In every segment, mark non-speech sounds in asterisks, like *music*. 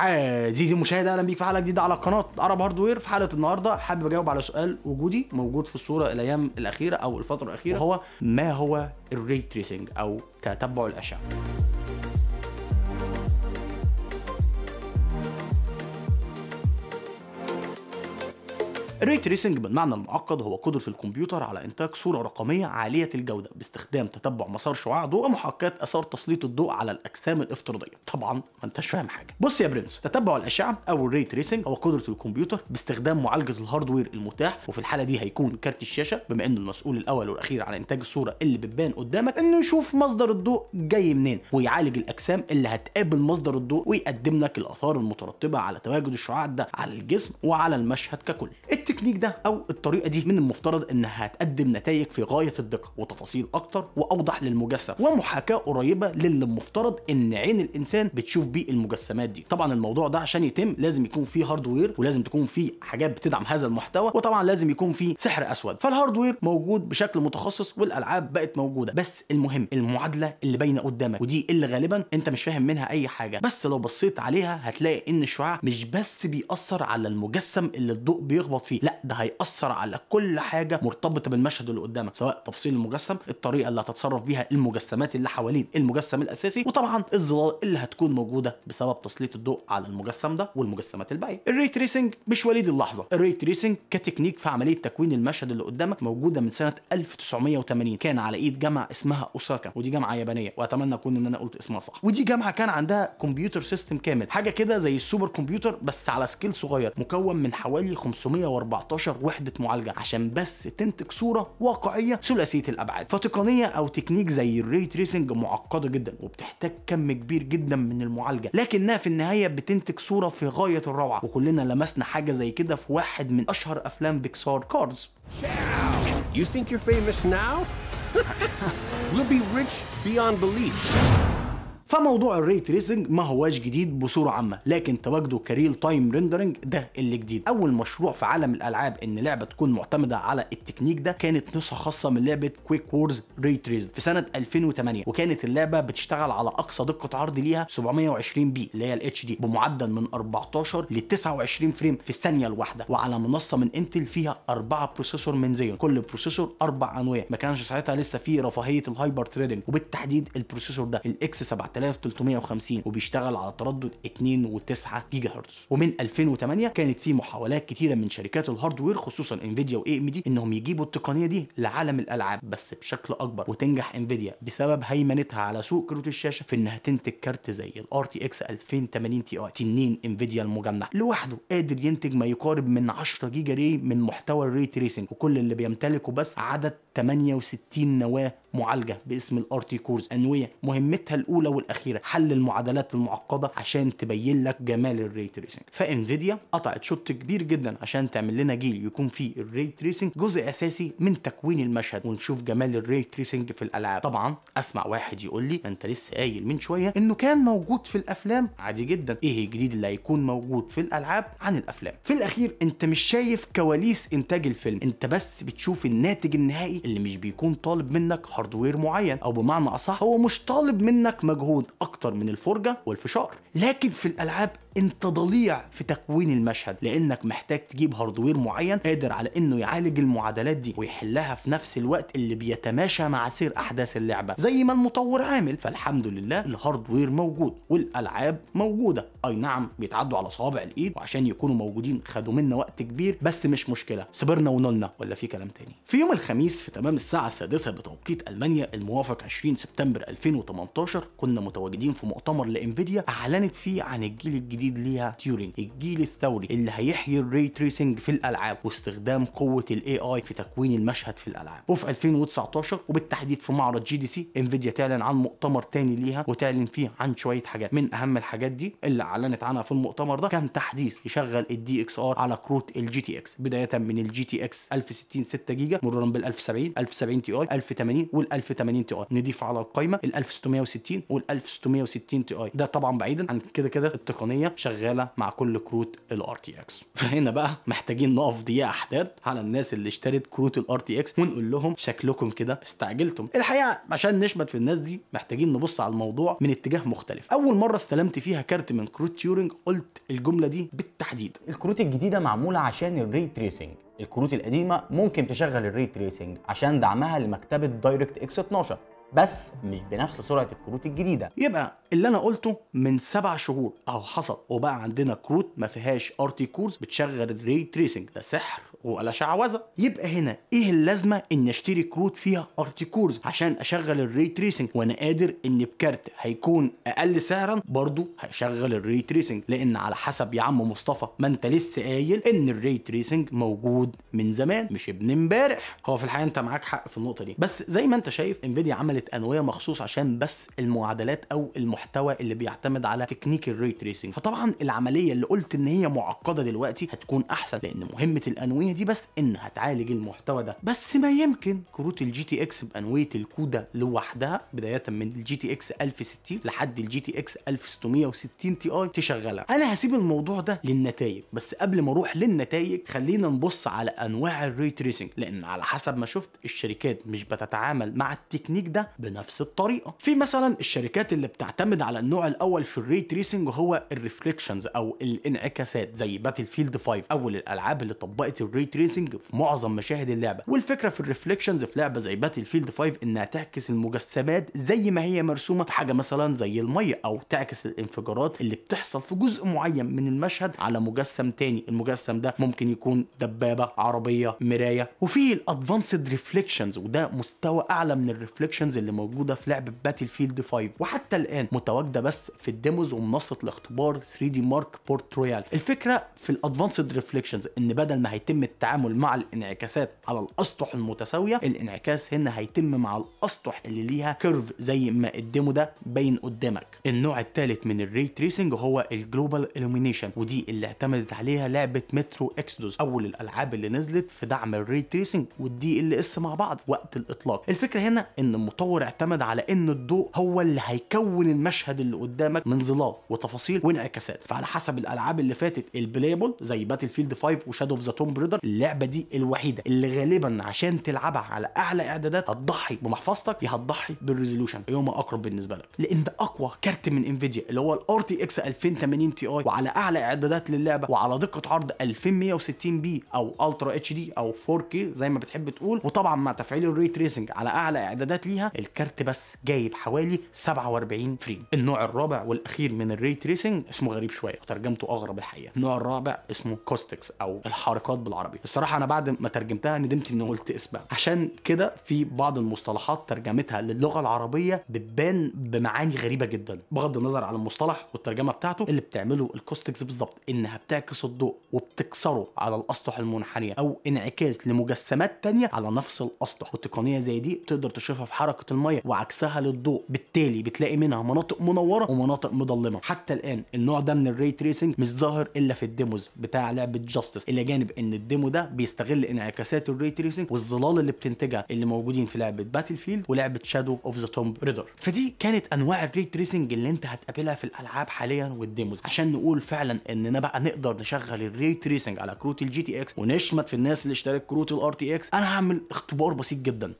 عزيزي المشاهد اهلا بيك في حلقه جديده على قناه عرب هاردوير في حلقه النهارده حابب اجاوب على سؤال وجودي موجود في الصوره الايام الاخيره او الفتره الاخيره وهو ما هو الري تريسنج او تتبع الاشعه الري تريسنج بالمعنى المعقد هو قدرة الكمبيوتر على إنتاج صورة رقمية عالية الجودة باستخدام تتبع مسار شعاع ضوء ومحاكاة آثار تسليط الضوء على الأجسام الافتراضية طبعا ما انتش فاهم حاجة بص يا برنس تتبع الأشعة أو الري تريسنج هو قدرة الكمبيوتر باستخدام معالجة الهاردوير المتاح وفي الحالة دي هيكون كارت الشاشة بما إنه المسؤول الأول والأخير عن إنتاج الصورة اللي بتبان قدامك إنه يشوف مصدر الضوء جاي منين ويعالج الأجسام اللي هتقابل مصدر الضوء ويقدم لك الآثار المترتبة على تواجد الشعاع ده على الجسم وعلى المشهد ككل التكنيك ده او الطريقه دي من المفترض انها هتقدم نتائج في غايه الدقه وتفاصيل اكتر واوضح للمجسم ومحاكاه قريبه للي المفترض ان عين الانسان بتشوف بيه المجسمات دي طبعا الموضوع ده عشان يتم لازم يكون فيه هاردوير ولازم تكون فيه حاجات بتدعم هذا المحتوى وطبعا لازم يكون فيه سحر اسود فالهاردوير موجود بشكل متخصص والالعاب بقت موجوده بس المهم المعادله اللي باينه قدامك ودي اللي غالبا انت مش فاهم منها اي حاجه بس لو بصيت عليها هتلاقي ان الشعاع مش بس بيأثر على المجسم اللي الضوء بيخبط فيه لا ده هيأثر على كل حاجه مرتبطه بالمشهد اللي قدامك سواء تفصيل المجسم الطريقه اللي هتتصرف بيها المجسمات اللي حوالين المجسم الاساسي وطبعا الظلال اللي هتكون موجوده بسبب تسليط الضوء على المجسم ده والمجسمات الباقيه الري تريسنج مش وليد اللحظه الري تريسنج كتكنيك في عمليه تكوين المشهد اللي قدامك موجوده من سنه 1980 كان على ايد جامعه اسمها اوساكا ودي جامعه يابانيه واتمنى اكون ان انا قلت اسمها صح ودي جامعه كان عندها كمبيوتر سيستم كامل حاجه كده زي السوبر كمبيوتر بس على سكيل صغير مكون من حوالي 540 14 وحده معالجه عشان بس تنتج صوره واقعيه ثلاثيه الابعاد فتقنيه او تكنيك زي الري تريسنج معقده جدا وبتحتاج كم كبير جدا من المعالجه لكنها في النهايه بتنتج صوره في غايه الروعه وكلنا لمسنا حاجه زي كده في واحد من اشهر افلام بيكسار كارز You think you're famous now? *laughs* we'll be rich beyond belief. فموضوع الري تريسنج ما هواش جديد بصوره عامه لكن تواجده كريل تايم ريندرنج ده اللي جديد اول مشروع في عالم الالعاب ان لعبه تكون معتمده على التكنيك ده كانت نسخه خاصه من لعبه كويك وورز ري تريز في سنه 2008 وكانت اللعبه بتشتغل على اقصى دقه عرض ليها 720 بي اللي هي الاتش دي بمعدل من 14 ل 29 فريم في الثانيه الواحده وعلى منصه من انتل فيها اربعه بروسيسور من زيون كل بروسيسور اربع انواع ما كانش ساعتها لسه في رفاهيه الهايبر تريدنج وبالتحديد البروسيسور ده الاكس 7000 3350 وبيشتغل على تردد 2.9 جيجا هرتز ومن 2008 كانت في محاولات كتيره من شركات الهاردوير خصوصا انفيديا واي ام دي انهم يجيبوا التقنيه دي لعالم الالعاب بس بشكل اكبر وتنجح انفيديا بسبب هيمنتها على سوق كروت الشاشه في انها تنتج كارت زي الار تي اكس 2080 تي اي تنين انفيديا المجنح لوحده قادر ينتج ما يقارب من 10 جيجا ري من محتوى الري تريسنج وكل اللي بيمتلكه بس عدد 68 نواه معالجه باسم الار تي كورز انويه مهمتها الاولى وال الاخيره حل المعادلات المعقده عشان تبين لك جمال الري تريسنج فانفيديا قطعت شوط كبير جدا عشان تعمل لنا جيل يكون فيه الري تريسنج جزء اساسي من تكوين المشهد ونشوف جمال الري تريسنج في الالعاب طبعا اسمع واحد يقول لي انت لسه قايل من شويه انه كان موجود في الافلام عادي جدا ايه الجديد اللي هيكون موجود في الالعاب عن الافلام في الاخير انت مش شايف كواليس انتاج الفيلم انت بس بتشوف الناتج النهائي اللي مش بيكون طالب منك هاردوير معين او بمعنى اصح هو مش طالب منك مجهود بتزود اكتر من الفرجه والفشار لكن في الالعاب انت ضليع في تكوين المشهد لانك محتاج تجيب هاردوير معين قادر على انه يعالج المعادلات دي ويحلها في نفس الوقت اللي بيتماشى مع سير احداث اللعبه زي ما المطور عامل فالحمد لله الهاردوير موجود والالعاب موجوده اي نعم بيتعدوا على صوابع الايد وعشان يكونوا موجودين خدوا منا وقت كبير بس مش مشكله صبرنا ونولنا ولا في كلام تاني في يوم الخميس في تمام الساعه السادسه بتوقيت المانيا الموافق 20 سبتمبر 2018 كنا متواجدين في مؤتمر لانفيديا اعلنت فيه عن الجيل الجديد الجديد ليها تيورينج الجيل الثوري اللي هيحيي الري تريسنج في الالعاب واستخدام قوه الاي اي في تكوين المشهد في الالعاب وفي 2019 وبالتحديد في معرض جي دي سي انفيديا تعلن عن مؤتمر تاني ليها وتعلن فيه عن شويه حاجات من اهم الحاجات دي اللي اعلنت عنها في المؤتمر ده كان تحديث يشغل الدي اكس ار على كروت الجي تي اكس بدايه من الجي تي اكس 1060 6 جيجا مرورا بال 1070 1070 تي اي 1080 وال 1080 تي اي نضيف على القائمه ال 1660 وال 1660 تي اي ده طبعا بعيدا عن كده كده التقنيه شغاله مع كل كروت الار تي اكس فهنا بقى محتاجين نقف دقيقه احداد على الناس اللي اشترت كروت الار تي اكس ونقول لهم شكلكم كده استعجلتم الحقيقه عشان نشبت في الناس دي محتاجين نبص على الموضوع من اتجاه مختلف اول مره استلمت فيها كارت من كروت تيورنج قلت الجمله دي بالتحديد الكروت الجديده معموله عشان الري تريسنج الكروت القديمه ممكن تشغل الري تريسنج عشان دعمها لمكتبه دايركت اكس 12 بس مش بنفس سرعه الكروت الجديده يبقى اللي انا قلته من سبع شهور اهو حصل وبقى عندنا كروت ما فيهاش ار تي كورز بتشغل الري تريسنج ده سحر ولا شعوذه يبقى هنا ايه اللازمه ان اشتري كروت فيها ار تي كورز عشان اشغل الري تريسنج وانا قادر ان بكارت هيكون اقل سعرا برضو هشغل الري تريسنج لان على حسب يا عم مصطفى ما انت لسه قايل ان الري تريسنج موجود من زمان مش ابن امبارح هو في الحقيقه انت معاك حق في النقطه دي بس زي ما انت شايف انفيديا عملت انويه مخصوص عشان بس المعادلات او المحاسبات المحتوى اللي بيعتمد على تكنيك الري تريسنج فطبعا العمليه اللي قلت ان هي معقده دلوقتي هتكون احسن لان مهمه الانويه دي بس انها تعالج المحتوى ده بس ما يمكن كروت الجي تي اكس بانويه الكودا لوحدها بدايه من الجي تي اكس 1060 لحد الجي تي اكس 1660 تي اي تشغلها انا هسيب الموضوع ده للنتائج بس قبل ما اروح للنتائج خلينا نبص على انواع الري تريسنج لان على حسب ما شفت الشركات مش بتتعامل مع التكنيك ده بنفس الطريقه في مثلا الشركات اللي بتعتمد بيعتمد على النوع الاول في الري تريسنج وهو الريفليكشنز او الانعكاسات زي باتل فيلد 5 اول الالعاب اللي طبقت الري تريسنج في معظم مشاهد اللعبه والفكره في الريفليكشنز في لعبه زي باتل فيلد 5 انها تعكس المجسمات زي ما هي مرسومه في حاجه مثلا زي الميه او تعكس الانفجارات اللي بتحصل في جزء معين من المشهد على مجسم تاني المجسم ده ممكن يكون دبابه عربيه مرايه وفي الادفانسد ريفليكشنز وده مستوى اعلى من الريفليكشنز اللي موجوده في لعبه باتل فيلد 5 وحتى الان متواجده بس في الديموز ومنصه الاختبار 3 دي مارك بورت رويال الفكره في الادفانسد ريفليكشنز ان بدل ما هيتم التعامل مع الانعكاسات على الاسطح المتساويه الانعكاس هنا هيتم مع الاسطح اللي ليها كيرف زي ما الديمو ده باين قدامك النوع الثالث من الري تريسنج هو الجلوبال الومينيشن ودي اللي اعتمدت عليها لعبه مترو اكسدوس اول الالعاب اللي نزلت في دعم الري تريسنج والدي ال اس مع بعض وقت الاطلاق الفكره هنا ان المطور اعتمد على ان الضوء هو اللي هيكون المشهد المشهد اللي قدامك من ظلال وتفاصيل وانعكاسات فعلى حسب الالعاب اللي فاتت البلايبل زي باتل فيلد 5 وشادو اوف ذا توم بريدر اللعبه دي الوحيده اللي غالبا عشان تلعبها على اعلى اعدادات هتضحي بمحفظتك يا هتضحي بالريزولوشن يوم اقرب بالنسبه لك لان ده اقوى كارت من انفيديا اللي هو الار تي اكس 2080 تي اي وعلى اعلى اعدادات للعبه وعلى دقه عرض 2160 بي او الترا اتش دي او 4 كي زي ما بتحب تقول وطبعا مع تفعيل الري تريسنج على اعلى اعدادات ليها الكارت بس جايب حوالي 47 فريم غريب النوع الرابع والاخير من الري تريسنج اسمه غريب شويه وترجمته اغرب الحقيقه النوع الرابع اسمه كوستكس او الحركات بالعربي الصراحه انا بعد ما ترجمتها ندمت اني قلت اسمها عشان كده في بعض المصطلحات ترجمتها للغه العربيه بتبان بمعاني غريبه جدا بغض النظر على المصطلح والترجمه بتاعته اللي بتعمله الكوستكس بالظبط انها بتعكس الضوء وبتكسره على الاسطح المنحنيه او انعكاس لمجسمات تانية على نفس الاسطح وتقنيه زي دي تقدر تشوفها في حركه الميه وعكسها للضوء بالتالي بتلاقي منها مناطق مناطق منوره ومناطق مضلمه حتى الان النوع ده من الري تريسنج مش ظاهر الا في الديموز بتاع لعبه جاستس الى جانب ان الديمو ده بيستغل انعكاسات الري تريسنج والظلال اللي بتنتجها اللي موجودين في لعبه باتل فيلد ولعبه شادو اوف ذا تومب ريدر فدي كانت انواع الري تريسنج اللي انت هتقابلها في الالعاب حاليا والديموز عشان نقول فعلا اننا بقى نقدر نشغل الري تريسنج على كروت الجي تي اكس ونشمت في الناس اللي اشترت كروت الار تي اكس انا هعمل اختبار بسيط جدا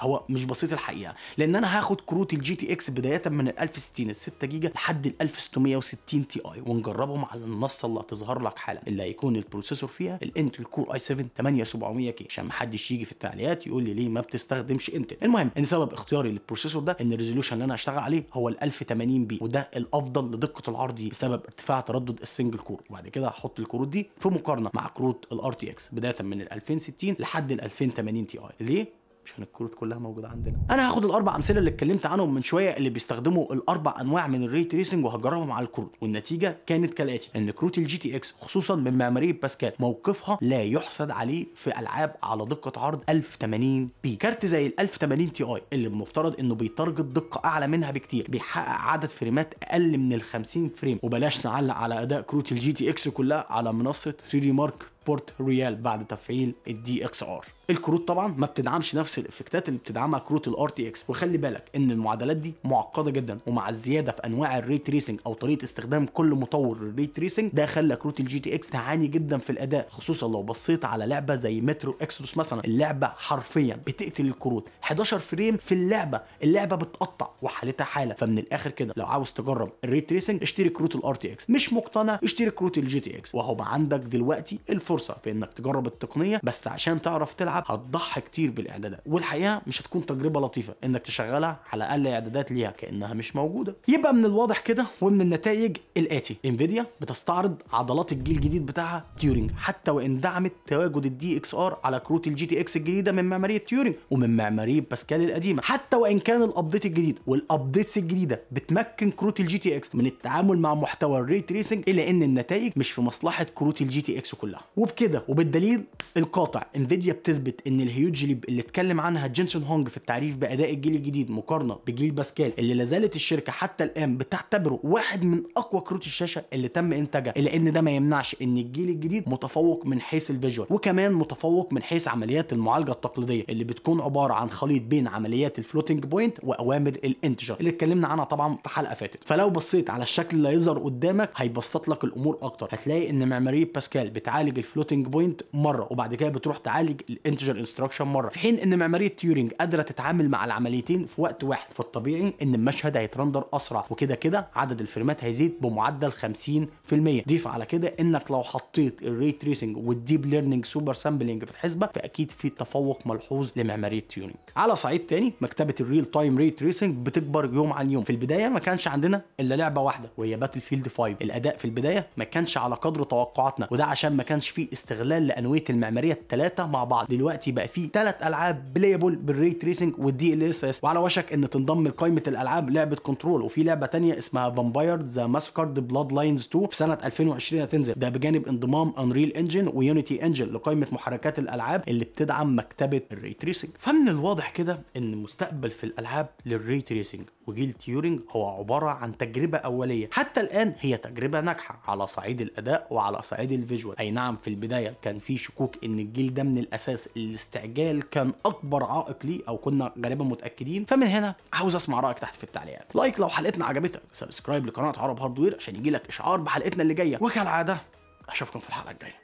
هو مش بسيط الحقيقه لان انا هاخد كروت الجي تي اكس بدايه من ال 1060 ال 6 جيجا لحد ال 1660 تي اي ونجربهم على النص اللي هتظهر لك حالا اللي هيكون البروسيسور فيها الانتل كور اي 7 8700 كي عشان محدش يجي في التعليقات يقول لي ليه ما بتستخدمش انتل المهم ان سبب اختياري للبروسيسور ده ان الريزولوشن اللي انا هشتغل عليه هو ال 1080 بي وده الافضل لدقه العرض دي بسبب ارتفاع تردد السنجل كور وبعد كده هحط الكروت دي في مقارنه مع كروت الار تي اكس بدايه من ال 2060 لحد ال 2080 تي اي ليه مش هنكروت كلها موجوده عندنا انا هاخد الاربع امثله اللي اتكلمت عنهم من شويه اللي بيستخدموا الاربع انواع من الري تريسنج وهجربهم على الكروت والنتيجه كانت كالاتي ان كروت الجي تي اكس خصوصا من معماريه باسكال موقفها لا يحسد عليه في العاب على دقه عرض 1080 بي كارت زي ال 1080 تي اي اللي المفترض انه بيتارجت دقه اعلى منها بكتير بيحقق عدد فريمات اقل من ال 50 فريم وبلاش نعلق على اداء كروت الجي تي اكس كلها على منصه 3 دي مارك بورت ريال بعد تفعيل الدي اكس ار الكروت طبعا ما بتدعمش نفس الافكتات اللي بتدعمها كروت الار تي اكس وخلي بالك ان المعادلات دي معقده جدا ومع الزياده في انواع الري تريسنج او طريقه استخدام كل مطور الري تريسنج ده خلى كروت الجي تي اكس تعاني جدا في الاداء خصوصا لو بصيت على لعبه زي مترو اكسلوس مثلا اللعبه حرفيا بتقتل الكروت 11 فريم في اللعبه اللعبه بتقطع وحالتها حاله فمن الاخر كده لو عاوز تجرب الري تريسنج اشتري كروت الار تي اكس مش مقتنع اشتري كروت الجي تي اكس وهو عندك دلوقتي الفرصه فرصه في انك تجرب التقنيه بس عشان تعرف تلعب هتضحي كتير بالاعدادات والحقيقه مش هتكون تجربه لطيفه انك تشغلها على اقل اعدادات ليها كانها مش موجوده يبقى من الواضح كده ومن النتائج الاتي انفيديا بتستعرض عضلات الجيل الجديد بتاعها تيورينج حتى وان دعمت تواجد الدي اكس ار على كروت الجي تي اكس الجديده من معماريه تيورينج ومن معماريه باسكال القديمه حتى وان كان الابديت الجديد والابديتس الجديده بتمكن كروت الجي تي اكس من التعامل مع محتوى الري تريسنج الا ان النتائج مش في مصلحه كروت الجي تي اكس كلها وبكده وبالدليل القاطع انفيديا بتثبت ان الهيوج ليب اللي اتكلم عنها جينسون هونج في التعريف باداء الجيل الجديد مقارنه بجيل باسكال اللي لازالت الشركه حتى الان بتعتبره واحد من اقوى كروت الشاشه اللي تم انتاجها الا ان ده ما يمنعش ان الجيل الجديد متفوق من حيث الفيجوال وكمان متفوق من حيث عمليات المعالجه التقليديه اللي بتكون عباره عن خليط بين عمليات الفلوتنج بوينت واوامر الانتجر اللي اتكلمنا عنها طبعا في حلقه فاتت فلو بصيت على الشكل اللي هيظهر قدامك هيبسط لك الامور اكتر هتلاقي ان معماريه باسكال بتعالج الف الفلوتنج بوينت مره وبعد كده بتروح تعالج الانتجر انستراكشن مره في حين ان معماريه تيورنج قادره تتعامل مع العمليتين في وقت واحد فالطبيعي ان المشهد هيترندر اسرع وكده كده عدد الفريمات هيزيد بمعدل 50% ضيف على كده انك لو حطيت الري تريسنج والديب ليرنينج سوبر سامبلينج في الحسبه فاكيد في تفوق ملحوظ لمعماريه تيورنج على صعيد تاني مكتبه الريل تايم ري تريسنج بتكبر يوم عن يوم في البدايه ما كانش عندنا الا لعبه واحده وهي باتل فيلد 5 الاداء في البدايه ما كانش على قدر توقعاتنا وده عشان ما كانش فيه استغلال لانويه المعماريه الثلاثه مع بعض دلوقتي بقى في ثلاث العاب بلايبل بالري تريسنج والدي ال اس اس وعلى وشك ان تنضم لقائمه الالعاب لعبه كنترول وفي لعبه ثانيه اسمها فامباير ذا ماسكارد بلاد لاينز 2 في سنه 2020 هتنزل ده بجانب انضمام انريل انجن ويونيتي انجن لقائمه محركات الالعاب اللي بتدعم مكتبه الري تريسنج فمن الواضح كده ان المستقبل في الالعاب للري تريسنج وجيل تيورينج هو عبارة عن تجربة أولية حتى الآن هي تجربة ناجحة على صعيد الأداء وعلى صعيد الفيجوال أي نعم في البداية كان في شكوك إن الجيل ده من الأساس الاستعجال كان أكبر عائق ليه أو كنا غالبا متأكدين فمن هنا عاوز أسمع رأيك تحت في التعليقات لايك لو حلقتنا عجبتك سبسكرايب لقناة عرب هاردوير عشان يجيلك إشعار بحلقتنا اللي جاية وكالعادة أشوفكم في الحلقة الجاية